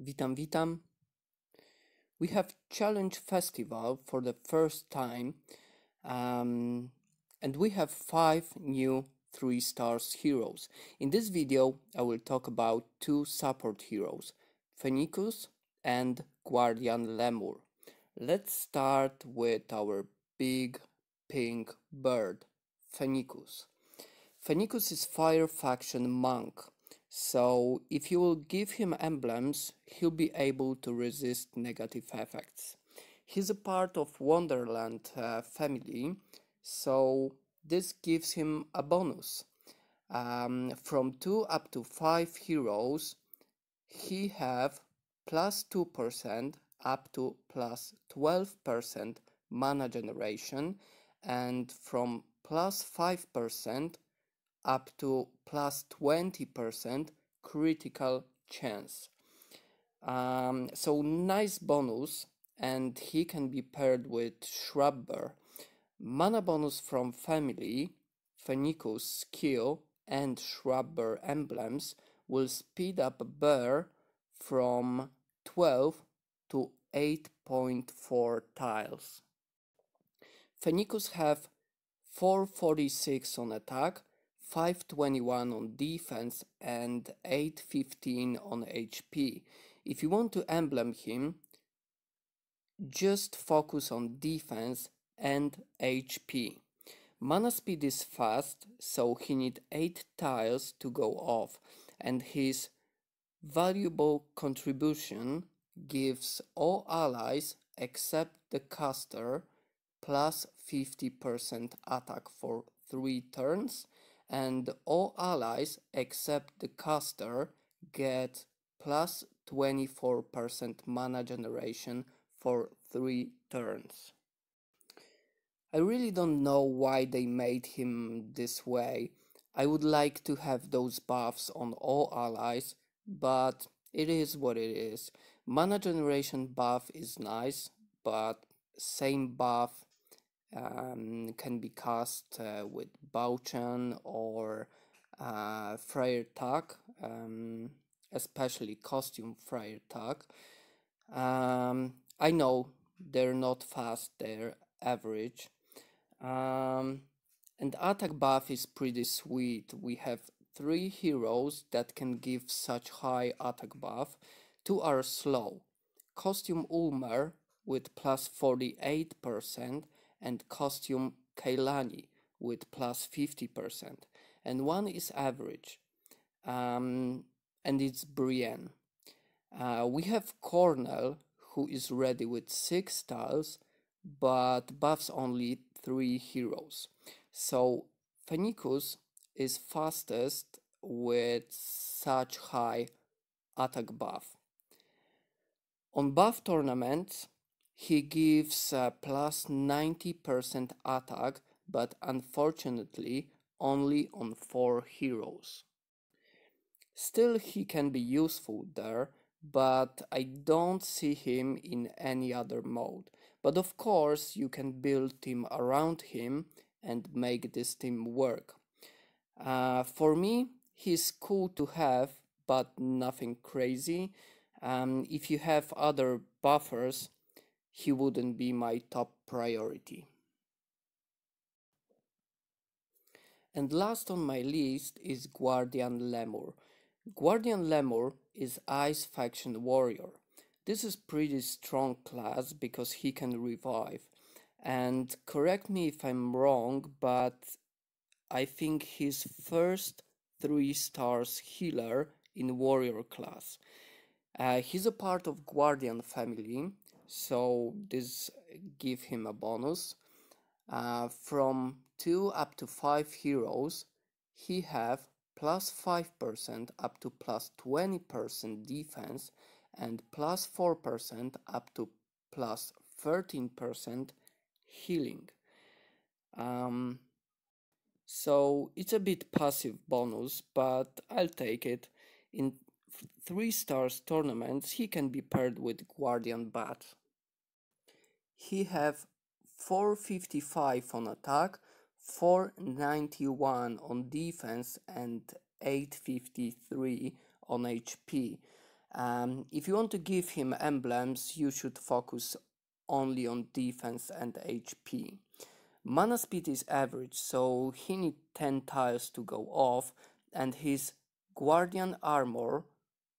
Witam, witam. We have Challenge Festival for the first time, um, and we have five new three stars heroes. In this video, I will talk about two support heroes, Phoenicus and Guardian Lemur. Let's start with our big pink bird, Phoenicus. Phoenicus is fire faction monk so if you will give him emblems, he'll be able to resist negative effects. He's a part of Wonderland uh, family, so this gives him a bonus. Um, from 2 up to 5 heroes, he have plus 2% up to plus 12% mana generation and from plus 5% up to plus 20% critical chance. Um, so nice bonus and he can be paired with Shrubber. Mana bonus from family, Fenicus, skill and Shrubber emblems will speed up Bear from 12 to 8.4 tiles. Fenicus have 446 on attack 521 on defense and 815 on HP. If you want to emblem him, just focus on defense and HP. Mana speed is fast, so he need 8 tiles to go off, and his valuable contribution gives all allies except the caster plus 50% attack for 3 turns and all allies except the caster get plus 24% mana generation for 3 turns. I really don't know why they made him this way. I would like to have those buffs on all allies, but it is what it is. Mana generation buff is nice, but same buff um, can be cast uh, with Bauchan or uh, Friar Tuck, um, especially costume Friar Tuck. Um, I know they're not fast, they're average. Um, and attack buff is pretty sweet. We have three heroes that can give such high attack buff. Two are slow. Costume Ulmer with plus 48% and costume Kailani with plus 50%. And one is average, um, and it's Brienne. Uh, we have Cornell, who is ready with six tiles, but buffs only three heroes. So Phoenicus is fastest with such high attack buff. On buff tournaments, he gives a plus 90% attack, but unfortunately only on 4 heroes. Still he can be useful there, but I don't see him in any other mode. But of course you can build team around him and make this team work. Uh, for me, he's cool to have, but nothing crazy. Um, if you have other buffers, he wouldn't be my top priority. And last on my list is Guardian Lemur. Guardian Lemur is Ice Faction Warrior. This is pretty strong class because he can revive. And correct me if I'm wrong, but I think his first 3 stars healer in warrior class. Uh, he's a part of Guardian family so this give him a bonus uh, from 2 up to 5 heroes he have plus 5% up to plus 20% defense and plus 4% up to plus 13% healing um, so it's a bit passive bonus but i'll take it in three stars tournaments he can be paired with guardian bat he have 455 on attack, 491 on defense and 853 on HP. Um, if you want to give him emblems, you should focus only on defense and HP. Mana speed is average, so he need 10 tiles to go off, and his Guardian Armor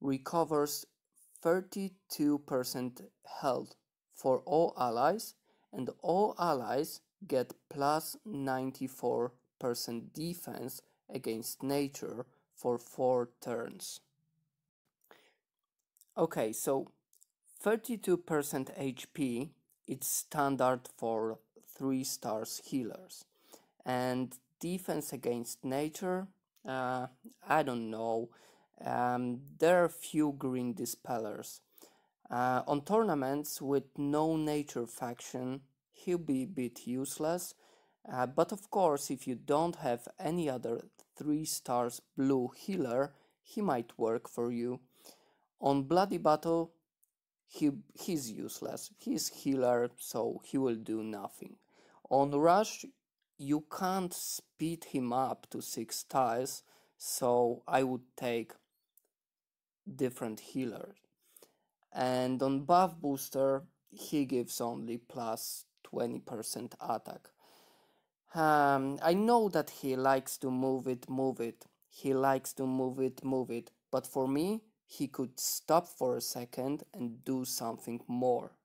recovers 32% health for all allies and all allies get plus 94% defense against nature for 4 turns. Okay, so 32% HP it's standard for 3 stars healers and defense against nature uh, I don't know um, there are few green dispellers uh, on tournaments with no nature faction, he'll be a bit useless, uh, but of course if you don't have any other 3 stars blue healer, he might work for you. On Bloody Battle, he, he's useless. He's healer, so he will do nothing. On Rush, you can't speed him up to 6 stars, so I would take different healers and on buff booster he gives only plus 20% attack. Um, I know that he likes to move it, move it. He likes to move it, move it. But for me, he could stop for a second and do something more.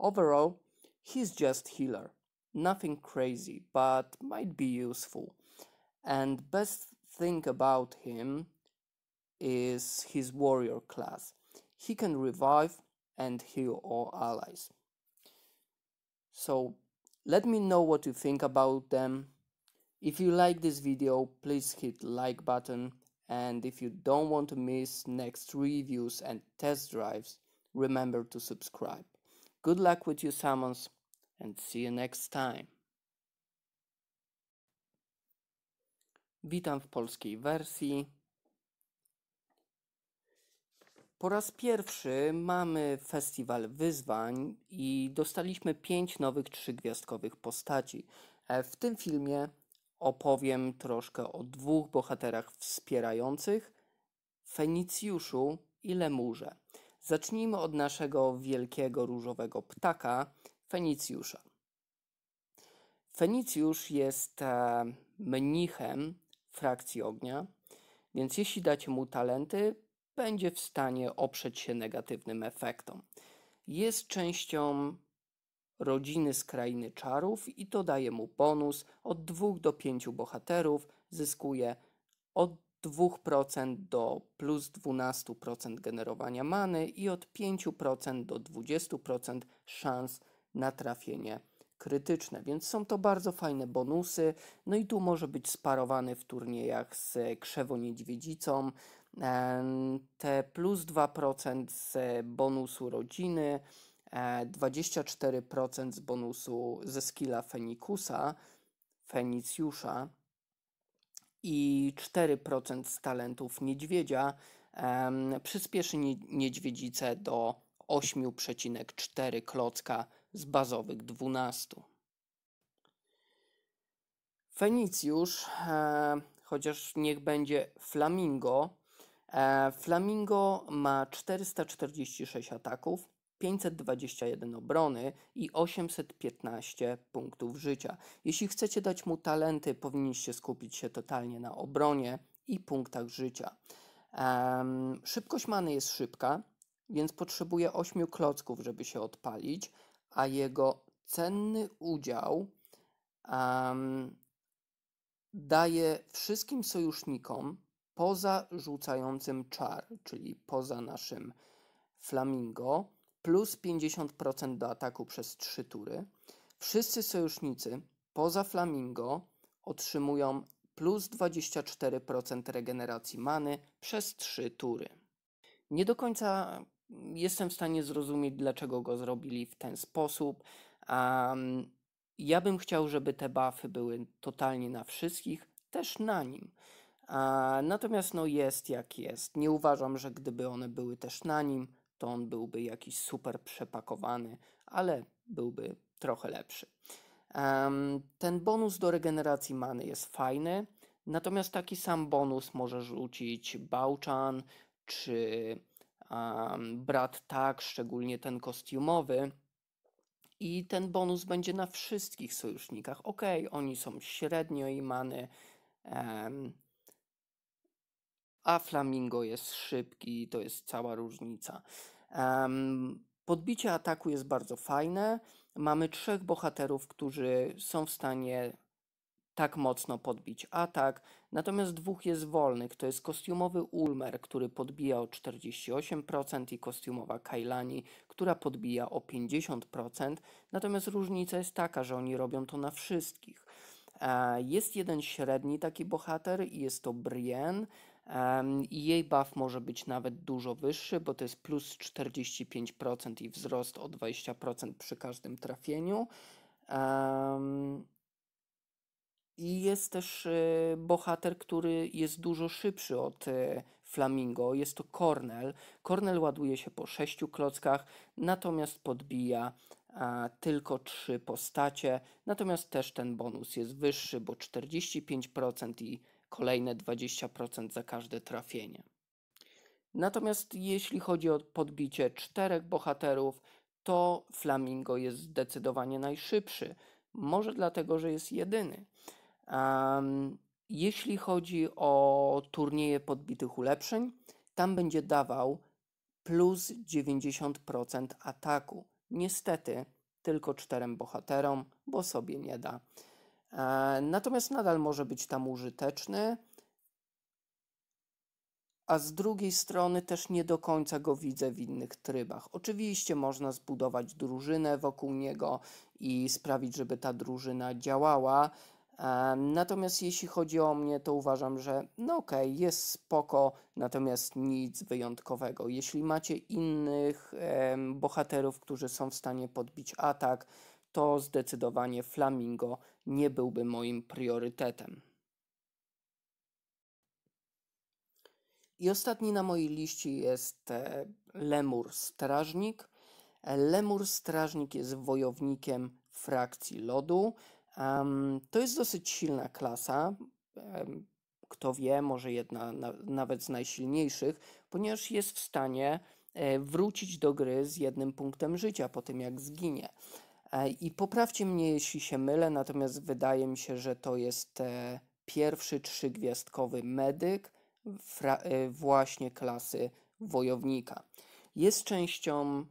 Overall, he's just healer. Nothing crazy, but might be useful. And best thing about him is his warrior class he can revive and heal all allies. So let me know what you think about them. If you like this video, please hit like button and if you don't want to miss next reviews and test drives, remember to subscribe. Good luck with your summons and see you next time. Witam w polskiej wersji. Po raz pierwszy mamy festiwal wyzwań i dostaliśmy pięć nowych trzygwiazdkowych postaci. E, w tym filmie opowiem troszkę o dwóch bohaterach wspierających Fenicjuszu i Lemurze. Zacznijmy od naszego wielkiego różowego ptaka Fenicjusza. Fenicjusz jest e, mnichem frakcji ognia, więc jeśli dacie mu talenty, będzie w stanie oprzeć się negatywnym efektom. Jest częścią rodziny z krainy czarów i to daje mu bonus od 2 do 5 bohaterów, zyskuje od 2% do plus 12% generowania many i od 5% do 20% szans na trafienie krytyczne, więc są to bardzo fajne bonusy. No i tu może być sparowany w turniejach z niedźwiedzicą, te plus 2% z bonusu rodziny, 24% e, z bonusu ze skilla Fenikusa, Fenicjusza i 4% z talentów niedźwiedzia przyspieszy niedźwiedzicę do 8,4 klocka z bazowych 12. Fenicjusz, e, chociaż niech będzie flamingo, E, Flamingo ma 446 ataków, 521 obrony i 815 punktów życia. Jeśli chcecie dać mu talenty, powinniście skupić się totalnie na obronie i punktach życia. E, szybkość many jest szybka, więc potrzebuje 8 klocków, żeby się odpalić, a jego cenny udział daje wszystkim sojusznikom poza rzucającym czar, czyli poza naszym Flamingo, plus 50% do ataku przez 3 tury. Wszyscy sojusznicy poza Flamingo otrzymują plus 24% regeneracji many przez 3 tury. Nie do końca jestem w stanie zrozumieć, dlaczego go zrobili w ten sposób. Um, ja bym chciał, żeby te buffy były totalnie na wszystkich, też na nim. Natomiast no jest jak jest. Nie uważam, że gdyby one były też na nim, to on byłby jakiś super przepakowany, ale byłby trochę lepszy. Ten bonus do regeneracji many jest fajny, natomiast taki sam bonus może rzucić Bałczan czy Brat Tak, szczególnie ten kostiumowy. I ten bonus będzie na wszystkich sojusznikach. Ok, oni są średnio imany. Um, a Flamingo jest szybki to jest cała różnica. podbicie ataku jest bardzo fajne. Mamy trzech bohaterów, którzy są w stanie tak mocno podbić atak, natomiast dwóch jest wolnych. To jest kostiumowy Ulmer, który podbija o 48% i kostiumowa Kailani, która podbija o 50%. Natomiast różnica jest taka, że oni robią to na wszystkich. E, jest jeden średni taki bohater i jest to Brienne i jej buff może być nawet dużo wyższy, bo to jest plus 45% i wzrost o 20% przy każdym trafieniu. I jest też y, bohater, który jest dużo szybszy od y, Flamingo. Jest to Cornel. Cornel ładuje się po 6 klockach, natomiast podbija tylko 3 postacie. Natomiast też ten bonus jest wyższy, bo 45% i kolejne 20% za każde trafienie. Natomiast jeśli chodzi o podbicie czterech bohaterów, to Flamingo jest zdecydowanie najszybszy. Może dlatego, że jest jedyny. Um, jeśli chodzi o turnieje podbitych ulepszeń, tam będzie dawał plus 90% ataku. Niestety tylko czterem bohaterom, bo sobie nie da. E, natomiast nadal może być tam użyteczny, a z drugiej strony też nie do końca go widzę w innych trybach. Oczywiście można zbudować drużynę wokół niego i sprawić, żeby ta drużyna działała. E, natomiast jeśli chodzi o mnie, to uważam, że no okej, okay, jest spoko, natomiast nic wyjątkowego. Jeśli macie innych bohaterów, którzy są w stanie podbić atak, to zdecydowanie Flamingo nie byłby moim priorytetem. I ostatni na mojej liście jest e, lemur strażnik. E, lemur strażnik jest wojownikiem frakcji lodu. to jest dosyć silna klasa. kto wie, może jedna nawet z najsilniejszych, ponieważ jest w stanie e, wrócić do gry z jednym punktem życia po tym, jak zginie. E, I poprawcie mnie, jeśli się mylę, natomiast wydaje mi się, że to jest e, pierwszy trzygwiazdkowy medyk e, właśnie klasy wojownika. Jest częścią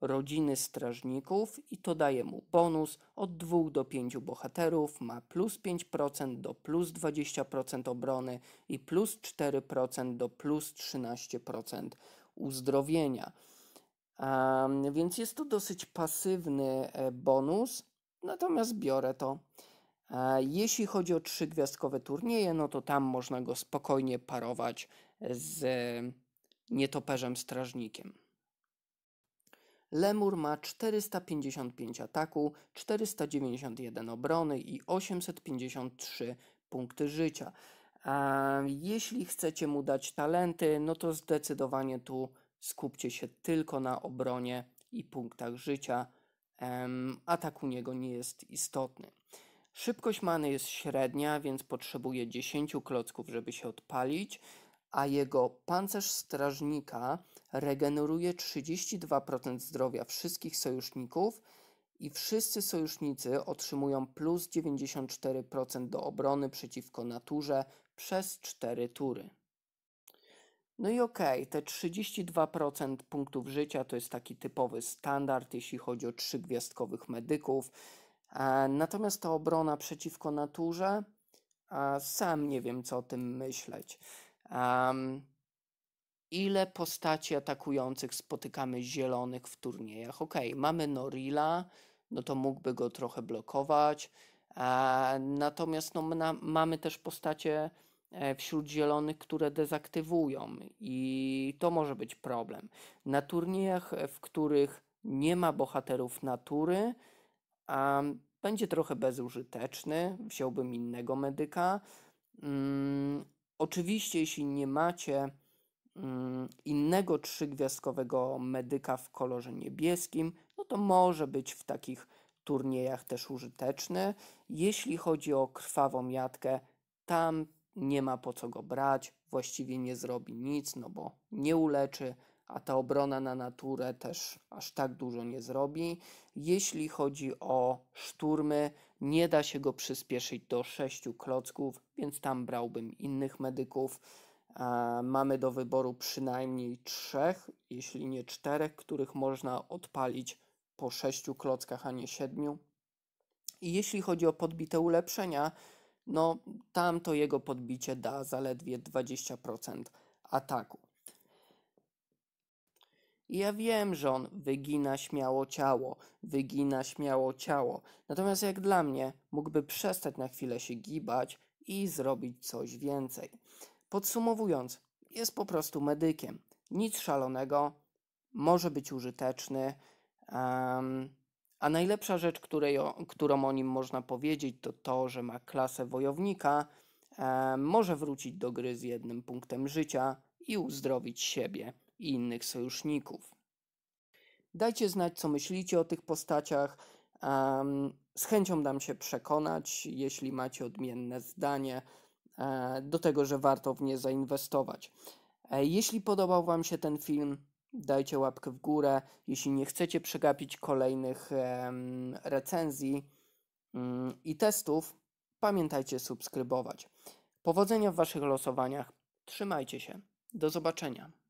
rodziny strażników i to daje mu bonus od 2 do 5 bohaterów, ma plus 5% do plus 20% obrony i plus 4% do plus 13% uzdrowienia. Więc jest to dosyć pasywny e, bonus, natomiast biorę to. E, jeśli chodzi o trzygwiazdkowe turnieje, no to tam można go spokojnie parować z e, nietoperzem strażnikiem. Lemur ma 455 ataku, 491 obrony i 853 punkty życia. A jeśli chcecie mu dać talenty, no to zdecydowanie tu skupcie się tylko na obronie i punktach życia. Atak u niego nie jest istotny. Szybkość many jest średnia, więc potrzebuje 10 klocków, żeby się odpalić, a jego pancerz strażnika regeneruje 32% zdrowia wszystkich sojuszników i wszyscy sojusznicy otrzymują plus 94% do obrony przeciwko naturze przez 4 tury. No i okej, okay, te 32% punktów życia to jest taki typowy standard, jeśli chodzi o trzygwiazdkowych medyków. E, natomiast ta obrona przeciwko naturze, e, sam nie wiem, co o tym myśleć. ile postaci atakujących spotykamy zielonych w turniejach? Okej, okay, mamy Norila, no to mógłby go trochę blokować. E, natomiast no, mamy też postacie E, wśród zielonych, które dezaktywują, i to może być problem. Na turniejach, e, w których nie ma bohaterów natury, a będzie trochę bezużyteczny, wziąłbym innego medyka. Hmm, oczywiście, jeśli nie macie hmm, innego trzygwiazdkowego medyka w kolorze niebieskim, no to może być w takich turniejach też użyteczny. Jeśli chodzi o krwawą jatkę, tam nie ma po co go brać, właściwie nie zrobi nic, no bo nie uleczy, a ta obrona na naturę też aż tak dużo nie zrobi. Jeśli chodzi o szturmy, nie da się go przyspieszyć do sześciu klocków, więc tam brałbym innych medyków. E, mamy do wyboru przynajmniej trzech, jeśli nie czterech, których można odpalić po sześciu klockach, a nie siedmiu. I jeśli chodzi o podbite ulepszenia, no tam to jego podbicie da zaledwie 20% ataku. Ja wiem, że on wygina śmiało ciało, wygina śmiało ciało. Natomiast jak dla mnie, mógłby przestać na chwilę się gibać i zrobić coś więcej. Podsumowując, jest po prostu medykiem. Nic szalonego, może być użyteczny. Um, a najlepsza rzecz, której, którą o nim można powiedzieć, to to, że ma klasę wojownika, e, może wrócić do gry z jednym punktem życia i uzdrowić siebie i innych sojuszników. Dajcie znać, co myślicie o tych postaciach. E, z chęcią dam się przekonać, jeśli macie odmienne zdanie, e, do tego, że warto w nie zainwestować. E, jeśli podobał Wam się ten film, dajcie łapkę w górę. Jeśli nie chcecie przegapić kolejnych recenzji mm, i testów, pamiętajcie subskrybować. Powodzenia w Waszych losowaniach. Trzymajcie się. Do zobaczenia.